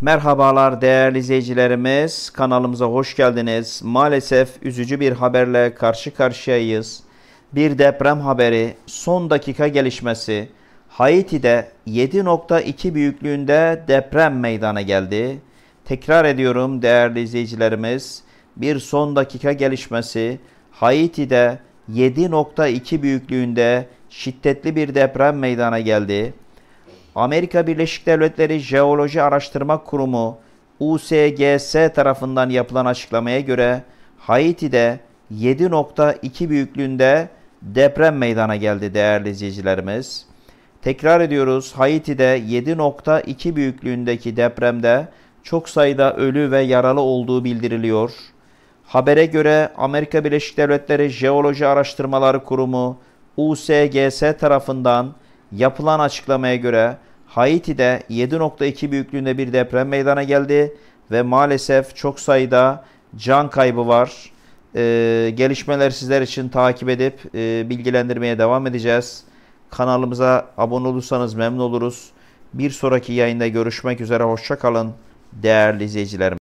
Merhabalar değerli izleyicilerimiz. Kanalımıza hoş geldiniz. Maalesef üzücü bir haberle karşı karşıyayız. Bir deprem haberi, son dakika gelişmesi. Haiti'de 7.2 büyüklüğünde deprem meydana geldi. Tekrar ediyorum değerli izleyicilerimiz. Bir son dakika gelişmesi. Haiti'de 7.2 büyüklüğünde şiddetli bir deprem meydana geldi. Amerika Birleşik Devletleri Jeoloji Araştırma Kurumu USGS tarafından yapılan açıklamaya göre Haiti'de 7.2 büyüklüğünde deprem meydana geldi değerli izleyicilerimiz. Tekrar ediyoruz Haiti'de 7.2 büyüklüğündeki depremde çok sayıda ölü ve yaralı olduğu bildiriliyor. Habere göre Amerika Birleşik Devletleri Jeoloji Araştırmaları Kurumu USGS tarafından yapılan açıklamaya göre Haiti'de 7.2 büyüklüğünde bir deprem meydana geldi ve maalesef çok sayıda can kaybı var. Ee, gelişmeler sizler için takip edip e, bilgilendirmeye devam edeceğiz. Kanalımıza abone olursanız memnun oluruz. Bir sonraki yayında görüşmek üzere. Hoşçakalın değerli izleyicilerim.